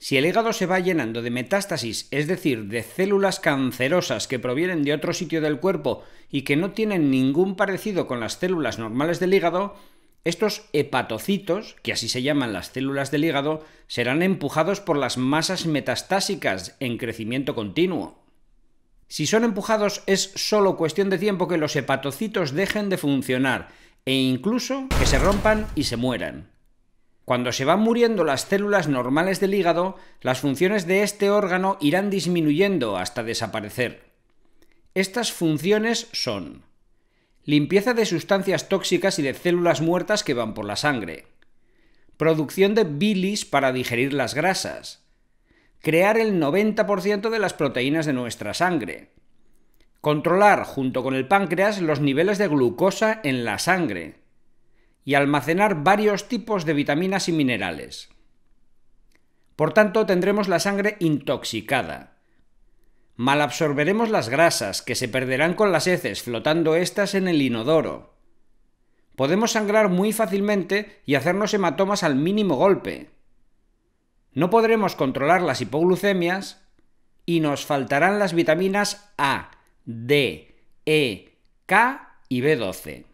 Si el hígado se va llenando de metástasis, es decir, de células cancerosas que provienen de otro sitio del cuerpo y que no tienen ningún parecido con las células normales del hígado, estos hepatocitos, que así se llaman las células del hígado, serán empujados por las masas metastásicas en crecimiento continuo. Si son empujados es solo cuestión de tiempo que los hepatocitos dejen de funcionar e incluso que se rompan y se mueran. Cuando se van muriendo las células normales del hígado, las funciones de este órgano irán disminuyendo hasta desaparecer. Estas funciones son limpieza de sustancias tóxicas y de células muertas que van por la sangre, producción de bilis para digerir las grasas, crear el 90% de las proteínas de nuestra sangre, controlar junto con el páncreas los niveles de glucosa en la sangre, y almacenar varios tipos de vitaminas y minerales. Por tanto, tendremos la sangre intoxicada. Malabsorberemos las grasas, que se perderán con las heces, flotando estas en el inodoro. Podemos sangrar muy fácilmente y hacernos hematomas al mínimo golpe. No podremos controlar las hipoglucemias y nos faltarán las vitaminas A, D, E, K y B12.